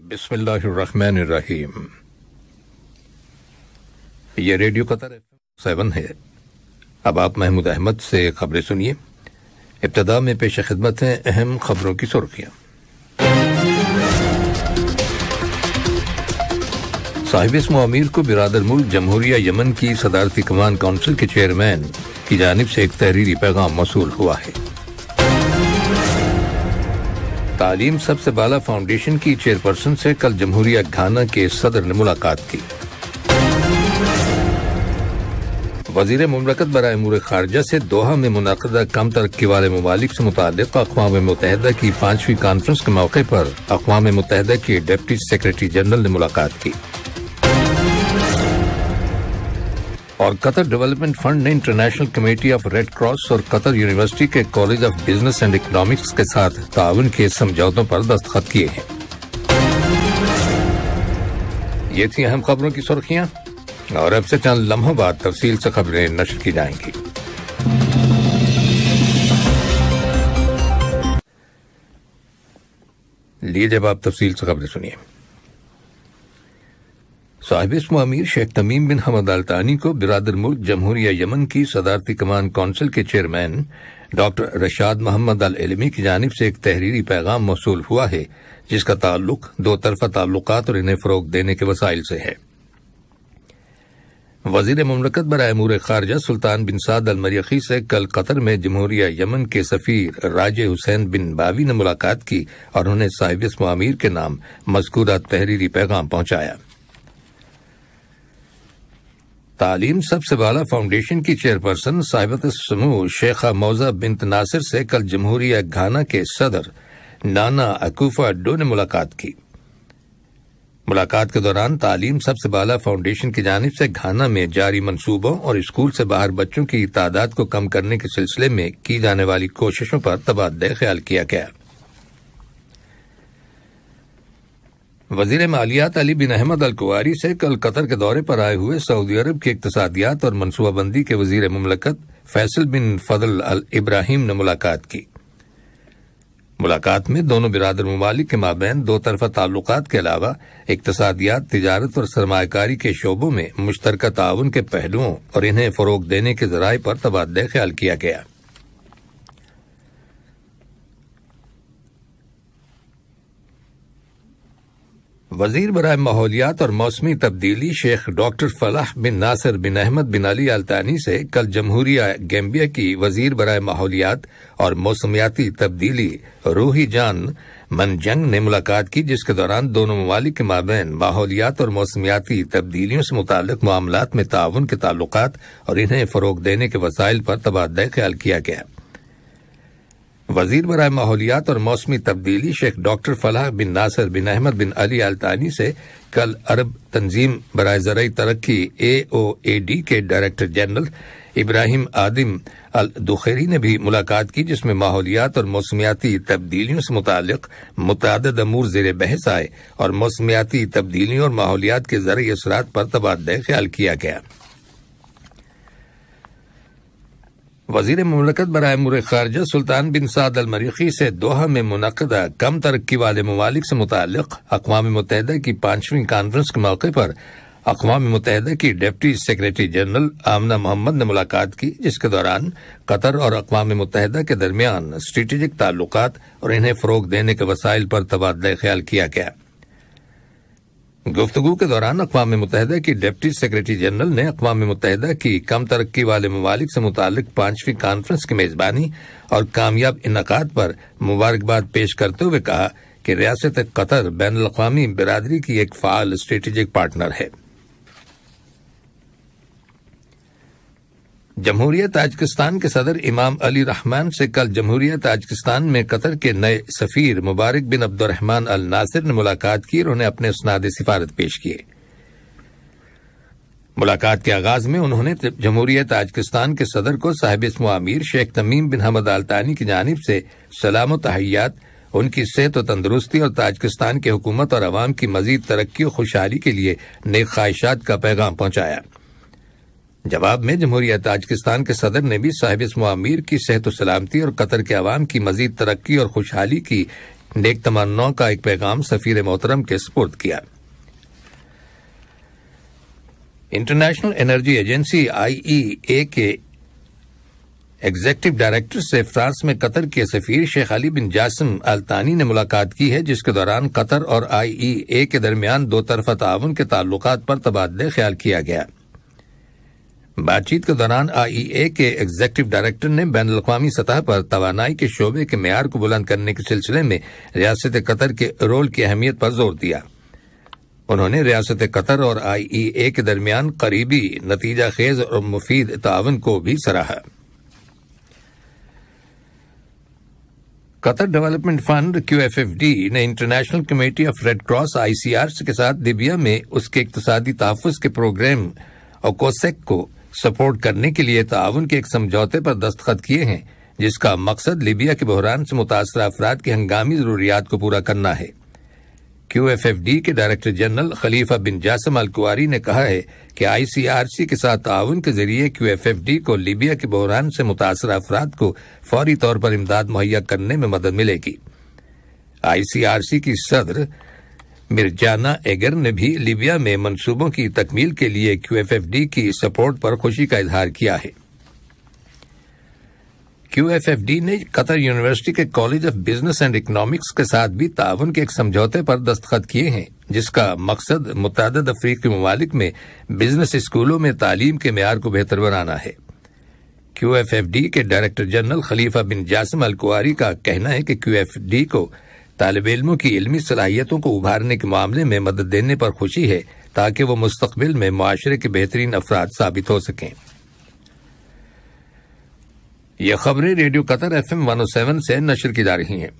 बिस्मिल्लाहिर्रहमानिर्रहीम ये radio Qatar seven है अब आप महमूद अहमद से खबरें सुनिए इब्तदा में पेश खिदमत हैं अहम खबरों की सुर्खियाँ साहिब मामिर को बिरादर मुल्क जमहूरिया यमन की सदारती कमान काउंसिल के चेयरमैन की जानब से एक तहरीरी पैगाम मौसू हुआ है तालीम सबसे बाला फाउंडेशन की चेयरपर्सन से कल जमहूरिया घाना के सदर ने मुलाकात की वजीर ममलकत बर अमूर खारजा से दोहा में मुनदा कम तरक्की वाले ममालिक से मुतक अकवा मुतहदा की पांचवी कॉन्फ्रेंस के मौके पर अकवा मुतहदा के डिप्टी सेक्रेटरी जनरल ने मुलाकात की और कतर डेवलपमेंट फंड ने international committee of red cross और कतर यूनिवर्सिटी के college of business and economics के साथ ताउन के समझौतों पर दस्तखत किए हैं ये थी अहम खबरों की सुर्खियाँ और अब से चंद लम्हों बाद तफसील से खबरें नष्ट की जाएंगी लीजिए आप तफसील से खबरें सुनिए साहिब इसम अमीर शेख तमीम बिन हमद अल्तानी को बिरादर मुल्क जमहूरिया यमन की सदारती कमान कौंसिल के chairman doctor Rashad Mohammed al Alimi की जानब से एक तहरीरी पैगाम मौसू हुआ है जिसका ताल्लुक दो तरफा ताल्लुक और इन्हें फ़रोग देने के वसाइल से है वजीर ममलकत बर अमूर खारजा सुल्तान बिन साद अल मरियखी से कल कतर में जमहूरिया यमन के सफ़ीर राजे हुसैन बिन बावी ने मुलाकात की और उन्हें साहिब इसम अमीर के नाम मजकूरा तहरीरी पैगाम पहुंचाया तालीम सबसे बाला फाउंडेशन की चेयरपर्सन साहिबत समूह शेखा मौजा बिन तनासर से कल जमहूरिया घाना के सदर नाना अकूफा डो ने मुलाकात की मुलाकात के दौरान तालीम सबसे बाला फाउंडेशन की जानब से घाना में जारी मनसूबों और स्कूल से बाहर बच्चों की तादाद को कम करने के सिलसिले में की जाने वाली कोशिशों पर तबादला ख्याल किया गया वजीर मालियात अली बिन अहमद अलकुआरी से कल कतर के दौरे पर आए हुए सऊदी अरब के इकतसादियात और मनसूबाबंदी के वजीर ममलकत फैसल बिन फजल अल इब्राहिम ने मुलाकात की मुलाकात में दोनों बिरादर ममालिक के माबेन दो तरफा ताल्लुक के अलावा इकतसादियात तजारत और सरमाकारी के शोबों में मुश्तरक ताउन के पहलुओं और इन्हें फ़रोग देने के जराये पर तबादला ख्याल किया गया वजीर बरए माहौलियात और मौसमी तब्दीली Sheikh doctor Falah bin Nasser bin Ahmed bin Ali Al Thani से कल जमहूरिया गैम्बिया की वजीर बरए माहौलियात और मौसमियाती तब्दीली रूही जान मनजंग ने मुलाकात की जिसके दौरान दोनों ममालिक के माबेन माहौलियात और मौसमियाती तब्दीलियों से मुतक मामला में ताउन के ताल्लुक और इन्हें फ़रोग देने के वसाइल पर तबादला ख्याल किया गया वजीर बर माहौलियात और मौसमी तब्दीली शेख डॉक्टर फलाह बिन नासर बिन अहमद बिन अली अलतानी से कल अरब तंजीम बरए ज़रूरी तरक्की ए ओ ए डी के डायरेक्टर जनरल इब्राहिम आदिम अल दुखेरी ने भी मुलाकात की जिसमें माहौलियात और मौसमियाती तब्दीलियों से मुतल मुतद अमूर जेर बहस आए और मौसमियाती तब्दीलियों और माहौलियात के जरिए असरात पर तबादला ख्याल किया गया वजीर ममलकत बरए मुर खारजा सुल्तान बिन साद अल मरीखी से दोहा में मुनदा कम तरक्की वाले ममालिक से मुतल अकवा मुतहदा की पांचवी कॉन्फ्रेंस के मौके पर अकवा मुतहदा की deputy secretary general Amna Mohammed ने मुलाकात की जिसके दौरान कतर और अकवा मुतहदा के दरमियान स्ट्रेटेजिक ताल्लुक और इन्हें फ़रोग देने के वसाइल पर तबादला ख्याल किया गया गुफ्तगु के दौरान अकवा मुतहदा की डिप्टी सेक्रेटरी जनरल ने अकवा मुतहदा की कम तरक्की वाले ममालिक से मुतल पांचवी कॉन्फ्रेंस की मेजबानी और कामयाब इनका पर मुबारकबाद पेश करते हुए कहा कि रियासत कतर बैन अवी बरदरी की एक फ़ाल स्ट्रेटजिक पार्टनर है जमहूरिया ताजकिस्तान के सदर इमाम अली रहमान से कल जमहूरिया ताजकिस्तान में कतर के नए सफीर मुबारक बिन अब्दुलरहमान अल नासिर ने मुलाकात की और उन्हें अपने उसनाद सिफारत पेश किए मुलाकात के आगाज में उन्होंने जमहूरियत ताजकिस्तान के सदर को साहिब आमिर शेख तमीम बिन हमद अल्तानी की जानब से सलाम उनकी सेहत और तंदरुस्ती और ताजकिस्तान की हुकूमत और अवाम की मजीद तरक्की और खुशहाली के लिए नेक ख्वाहिशात का पैगाम पहुंचाया जवाब में जमहूरिया ताजकिस्तान के सदर ने भी साहिब इस मामीर की सेहत सलामती और कतर के अवाम की मजीद तरक्की और खुशहाली की नेक तमन्नाओं का एक पैगाम सफीर मोहतरम के सपुर्द किया इंटरनेशनल एनर्जी एजेंसी आईईए के एग्जेक्टिव डायरेक्टर से फ्रांस में कतर के सफीर शेख अली बिन जासम अल्तानी ने मुलाकात की है जिसके दौरान कतर और आईईए के दरमियान दो तरफा ताउन के ताल्लुक पर तबादले ख्याल किया गया बातचीत के दौरान आईईए के एग्जेक्टिव डायरेक्टर ने बैन अवी सतह पर तोानाई के शोबे के मैार को बुलंद करने के सिलसिले में रियासत कतर के रोल की अहमियत पर जोर दिया उन्होंने रियासत कतर और आईईए के दरमियान करीबी नतीजा खेज और मुफीद तावन को भी सराहा कतर डेवलपमेंट फंड क्यूएफएफडी ने international committee of red cross ICR के साथ दिबिया में उसके इकतदी तहफ़ के प्रोग्राम और कोसेक को सपोर्ट करने के लिए ताउन के एक समझौते पर दस्तखत किए हैं जिसका मकसद लीबिया के बहरान से मुतासर अफराद की हंगामी ज़रूरियात को पूरा करना है क्यू एफ एफ डी के director general Khalifa bin Jassim Al Kuwari ने कहा है कि आई सी आर सी के साथ ताउन के जरिए क्यू एफ एफ डी को लीबिया के बहरान से मुतासर अफराद को फौरी तौर पर इमदाद मुहैया करने में मदद मिलेगी आई सी आर सी की सदर मिर्जाना एगर ने भी लीबिया में मंसूबों की तकमील के लिए क्यूएफएफडी की सपोर्ट पर खुशी का इजहार किया है क्यूएफएफडी ने कतर यूनिवर्सिटी के college of business and economics के साथ भी ताउन के एक समझौते पर दस्तखत किए हैं जिसका मकसद मुतद अफ्रीकी ममालिक में बिजनेस स्कूलों में तालीम के मैार को बेहतर बनाना है क्यूएफएफडी के director general Khalifa bin Jassim अलकुआरी का कहना है कि क्यूएफडी को तालब इलमों की इलमी सलाहियतों को उभारने के मामले में मदद देने पर खुशी है ताकि वह मुस्तबिल में माशरे के बेहतरीन अफराद साबित हो सकें ये खबरें radio Qatar F M one seven से नशर की जा रही हैं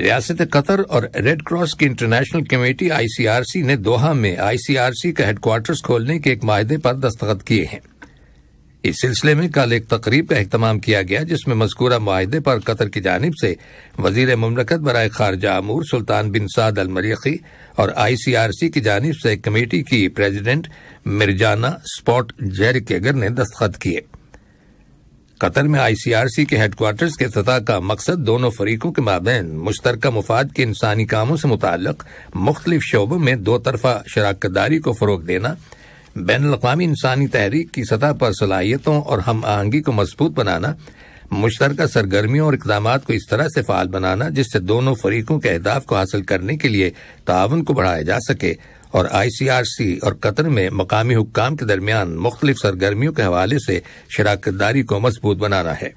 रियासत कतर और रेड क्रॉस की इंटरनेशनल कमेटी आईसीआरसी ने दोहा में आईसीआरसी का हेडक्वार्टर्स खोलने के एक माहदे पर दस्तखत किए हैं इस सिलसिले में कल एक तकरीब का अहतमाम किया गया जिसमें मजकूरा माहदे पर कतर की जानब से वजीर ममलकत बरए खारजा अमूर सुल्तान बिन साद अलमरीखी और आई सी आर सी की जानब से कमेटी की प्रेजिडेंट मिर्जाना स्पॉट जेरिकेगर ने दस्तखत किए कतर में आई सी आर सी के हेडक्वार्टर्स के सतह का मकसद दोनों फरीकों के माबेन मुश्तर मफाद के इंसानी कामों से मुतल मुख्तलिफ शोबों में दो तरफा शराकतदारी को फ़रोग देना बैन अवी इंसानी तहरीक की सतह पर सलाहियतों और हम आहंगी को मजबूत बनाना मुश्तर सरगर्मियों और इकदाम को इस तरह से फाल बनाना जिससे दोनों फरीकों के अहदाफ को हासिल करने के लिए ताउन को बढ़ाया जा सके और आई सी आर सी और कतर में मकामी हुकाम के दरमियान मुख्तलिफ सरगर्मियों के हवाले से शराकत दारी को मजबूत बनाना है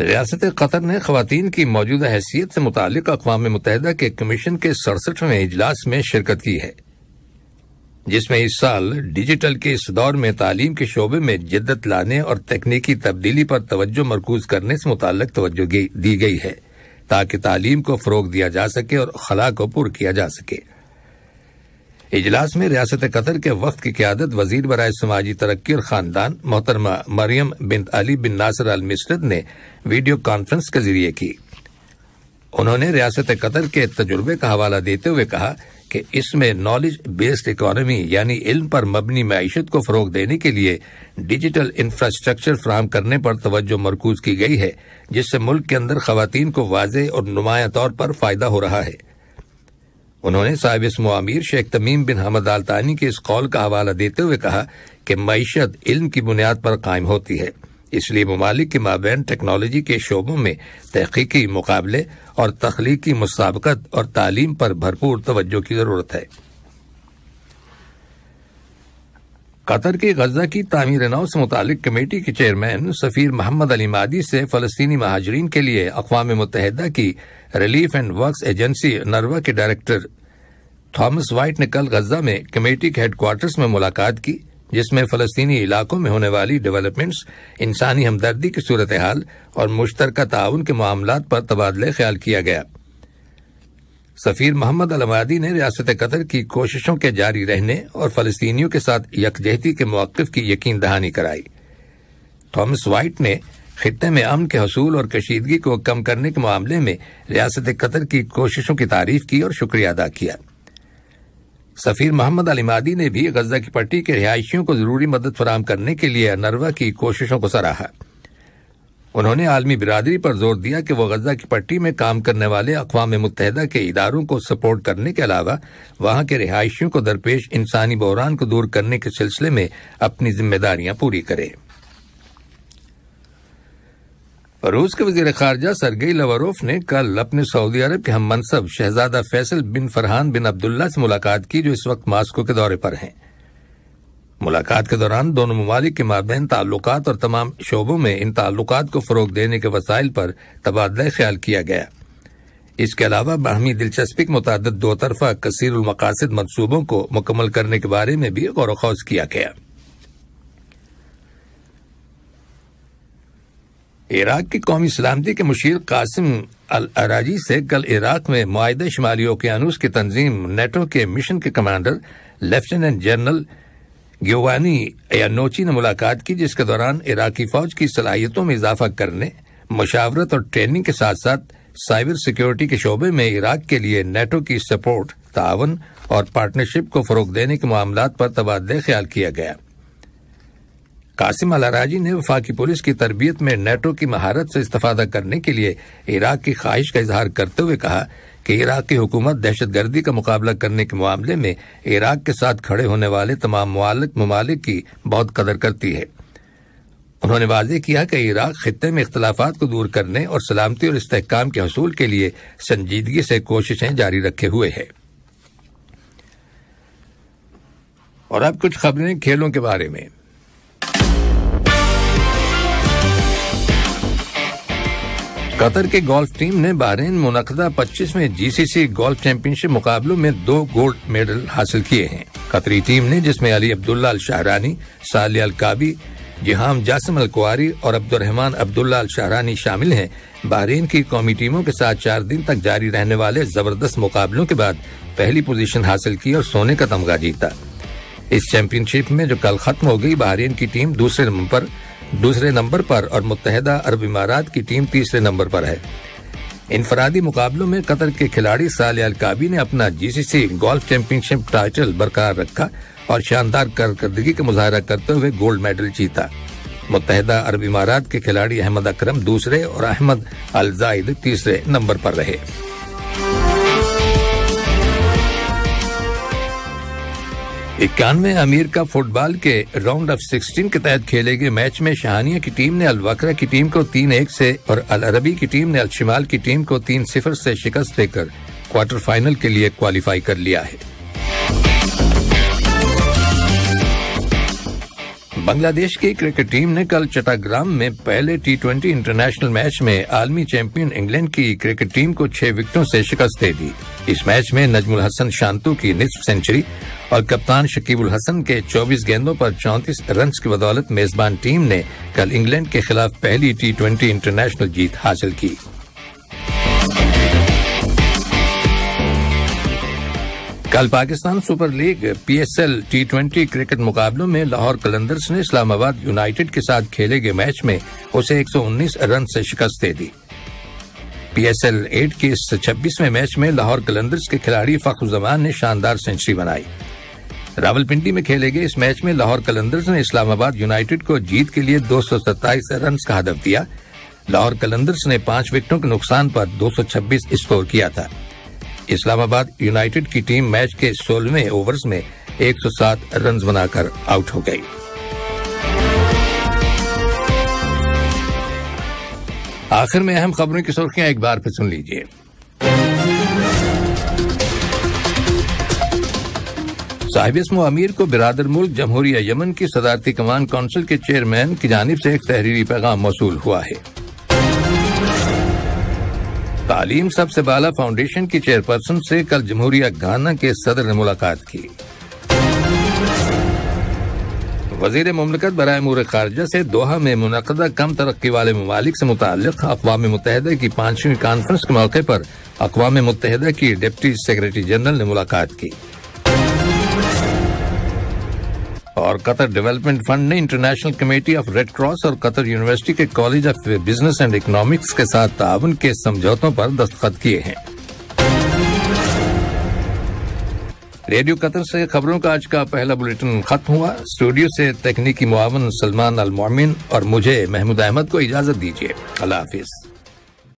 रियासत कतर ने खातन की मौजूदा हैसियत से मुतल अकवा मुतहद के कमीशन के सड़सठवें इजलास में शिरकत की है जिसमें इस साल डिजिटल के इस दौर में तालीम के शोबे में जिद्दत लाने और तकनीकी तब्दीली पर तवज्जो मरकूज करने से मुतल तवज्जो दी गई है ताकि तालीम को फ़रोग दिया जा सके और खला को पुर किया जा सके इजलास में रियासत कतर के वक्त की क्यादत वजीर बरए समाजी तरक्की और खानदान मोहतरमा मरियम बिन अली बिन नासर अल मिस्रत ने वीडियो कॉन्फ्रेंस के जरिए की उन्होंने रियासत कतर के तजुर्बे का हवाला देते हुए कहा कि इसमें नॉलेज बेस्ड इकोनॉमी यानी इल्म पर मबनी मीशत को फ़रोग देने के लिए डिजिटल इंफ्रास्ट्रक्चर फ्राहम करने पर तवज्जो मरकूज की गई है जिससे मुल्क के अंदर खातन को वाज और नुमाया तौर पर फ़ायदा हो रहा है उन्होंने साहिब इसमो अमीर शेख तमीम बिन हमद तानी के इस कौल का हवाला देते हुए कहा कि मीशत इल्म की बुनियाद पर कायम होती है इसलिए ममालिक के माबेन टेक्नोलॉजी के शोबों में तहकीकी मुकाबले और तख्लीकी मुसाबकत और तालीम पर भरपूर तवज्जो की ज़रूरत है कतर के गजा की तमीर नौ से मुतल कमेटी के चेयरमैन सफ़ीर मोहम्मद अली मादी से फ़लस्तनी महाजरीन के लिए अकवा मुतहदा की रिलीफ एंड वर्क एजेंसी नरवा के डायरेक्टर थॉमस वाइट ने कल गजा में कमेटी के हेडकोार्टर्स में मुलाकात की जिसमें फ़लस्तनी इलाकों में होने वाली डेवलपमेंट्स इंसानी हमदर्दी की सूरत हाल और मुश्तरक ताउन के मामला पर तबादला ख्याल किया गया सफ़ीर मोहम्मद अलमादी ने रियासत कतर की कोशिशों के जारी रहने और फलस्तियों के साथ यकजहती के मौकफ़ की यकीन दहानी कराई थॉमस वाइट ने खत्े में अमन के हसूल और कशीदगी को कम करने के मामले में रियासत कतर की कोशिशों की तारीफ की और शुक्रिया अदा किया सफ़ीर मोहम्मद अलीमादी ने भी गजा की पट्टी के रिहायशियों को ज़रूरी मदद फराम करने के लिए अनरवा की कोशिशों को सराहा उन्होंने आलमी बिरादरी पर जोर दिया कि वह गजा की पट्टी में काम करने वाले अकवा मुतहदा के इदारों को सपोर्ट करने के अलावा वहां के रिहायशियों को दरपेश इंसानी बहरान को दूर करने के सिलसिले में अपनी जिम्मेदारियां पूरी करे रूस के वजीर खारजा सरगई लवरूफ ने कल अपने सऊदी अरब के हम मनसब शहजादा फैसल बिन फरहान बिन अब्दुल्ला से मुलाकात की जो इस वक्त मास्को के दौरे पर हैं मुलाकात के दौरान दोनों ममालिक के माबेन ताल्लुक और तमाम शोबों में इन ताल्लुक को फ़रोग देने के वसाइल पर तबादला ख्याल किया गया इसके अलावा बाहमी दिलचस्पी के मुताद दो तरफा कसरमकासद मनसूबों को मुकम्मल करने के बारे में भी गौर खौज किया गया इराक की कौमी सलामती के मुशीर कासिम अल अराजी से कल इराक में माहदा शुमाली ओकियानूस की तंजीम नेटो के मिशन के commander lieutenant general Giovanni Enochi ने मुलाकात की जिसके दौरान इराकी फौज की सलाहियतों में इजाफा करने मशावरत और ट्रेनिंग के साथ साथ साइबर सिक्योरिटी के शोबे में इराक के लिए नेटो की सपोर्ट तावन और पार्टनरशिप को फरोग देने के मामला पर तबादले ख्याल किया गया कासिम अलाराजी ने वफाकी पुलिस की तरबियत में नेटो की महारत से इस्तादा करने के लिए इराक की ख्वाहिश का इजहार करते हुए कहा कि इराक की हुकूमत दहशत गर्दी का मुकाबला करने के मामले में इराक के साथ खड़े होने वाले तमाम ममालिक की बहुत कदर करती है उन्होंने वाजे किया कि इराक खत्े में इख्तलाफात को दूर करने और सलामती और इस्तेकाम के हसूल के लिए संजीदगी से कोशिशें जारी रखे हुए है और अब कुछ खबरें खेलों के बारे में कतर के गोल्फ टीम ने बहरीन मुनदा जी में सी गोल्फ चैंपियनशिप मुकाबलों में दो गोल्ड मेडल हासिल किए हैं कतरी टीम ने जिसमें अली अब्दुल्ला अल शाहरानी सालियाल अल काबी जिहाम जासम अल कुआरी और अब्दुलरहमान अब्दुल्ला अल शाहरानी शामिल हैं बहरीन की कौमी टीमों के साथ चार दिन तक जारी रहने वाले जबरदस्त मुकाबलों के बाद पहली पोजीशन हासिल की और सोने का तमगा जीता इस चैंपियनशिप में जो कल खत्म हो गई बहरीन की टीम दूसरे नंबर पर दूसरे नंबर पर और मुतहदा अरब इमारात की टीम तीसरे नंबर पर है इनफरादी मुकाबलों में कतर के खिलाड़ी साल काबी ने अपना जीसीसी गोल्फ चैंपियनशिप टाइटल बरकरार रखा और शानदार कारकर्दगी का मुजाहरा करते हुए गोल्ड मेडल जीता मुतहदा अरब इमारात के खिलाड़ी अहमद अकरम दूसरे और अहमद अलजाइद तीसरे नंबर पर रहे इक्यानवे अमीर का फुटबॉल के राउंड ऑफ 16 के तहत खेले गए मैच में शाहानिया की टीम ने अलवाकरा की टीम को तीन एक से और अल अरबी की टीम ने अलशिमाल की टीम को तीन सिफर से शिकस्त देकर क्वार्टर फाइनल के लिए क्वालिफाई कर लिया है बांग्लादेश की क्रिकेट टीम ने कल चटाग्राम में पहले टी ट्वेंटी इंटरनेशनल मैच में आलमी चैंपियन इंग्लैंड की क्रिकेट टीम को छह विकेटों से शिकस्त दे दी इस मैच में नजमुल हसन शांतु की निस्फ सेंचुरी और कप्तान शकीबुल हसन के 24 गेंदों पर 34 रन की बदौलत मेजबान टीम ने कल इंग्लैंड के खिलाफ पहली टी ट्वेंटी इंटरनेशनल जीत हासिल की कल Pakistan super league PSL T twenty cricket मुकाबलों में लाहौर कलंदर्स ने इस्लामाबाद यूनाइटेड के साथ खेले गए मैच में उसे 119 रन से शिकस्त दे दी पीएसएल 8 के इस छब्बीसवें मैच में लाहौर कलंदर्स के खिलाड़ी जमान ने शानदार सेंचुरी बनाई रावलपिंडी में खेले गए इस मैच में लाहौर कलंदर्स ने इस्लामाबाद यूनाइटेड को जीत के लिए दो रन का हदफ दिया लाहौर कलंदर्स ने पांच विकेटों के नुकसान पर 226 स्कोर किया था इस्लामाबाद यूनाइटेड की टीम मैच के सोलहवें ओवर्स में 107 रन बनाकर आउट हो गई आखिर में अहम खबरों की सुर्खियां एक बार फिर सुन लीजिए साहिब अमीर को बिरादर मुल्क जमहूरिया यमन की सदारती कमान काउंसिल के चेयरमैन की जानब से एक तहरीरी पैगाम मौसू हुआ है तालीम सबसे बाला फाउंडेशन की चेयरपर्सन से कल जमहूरिया गाना के सदर ने मुलाकात की वजीर ममलकत बरए मूर खारजा से दोहा में मुनदा कम तरक्की वाले ममालिक से मुतल अकवा मुतहद की पांचवी कॉन्फ्रेंस के मौके पर अकवा मुतहद की डिप्टी सेक्रेटरी जनरल ने मुलाकात की और कतर डेवलपमेंट फंड ने international committee of red cross और कतर यूनिवर्सिटी के college of business and economics के साथ ताउन के समझौतों पर दस्तखत किए हैं रेडियो कतर से खबरों का आज का पहला बुलेटिन खत्म हुआ स्टूडियो से तकनीकी मुआवन सलमान अल मोमिन और मुझे महमूद अहमद को इजाजत दीजिए अल्लाह हाफिज़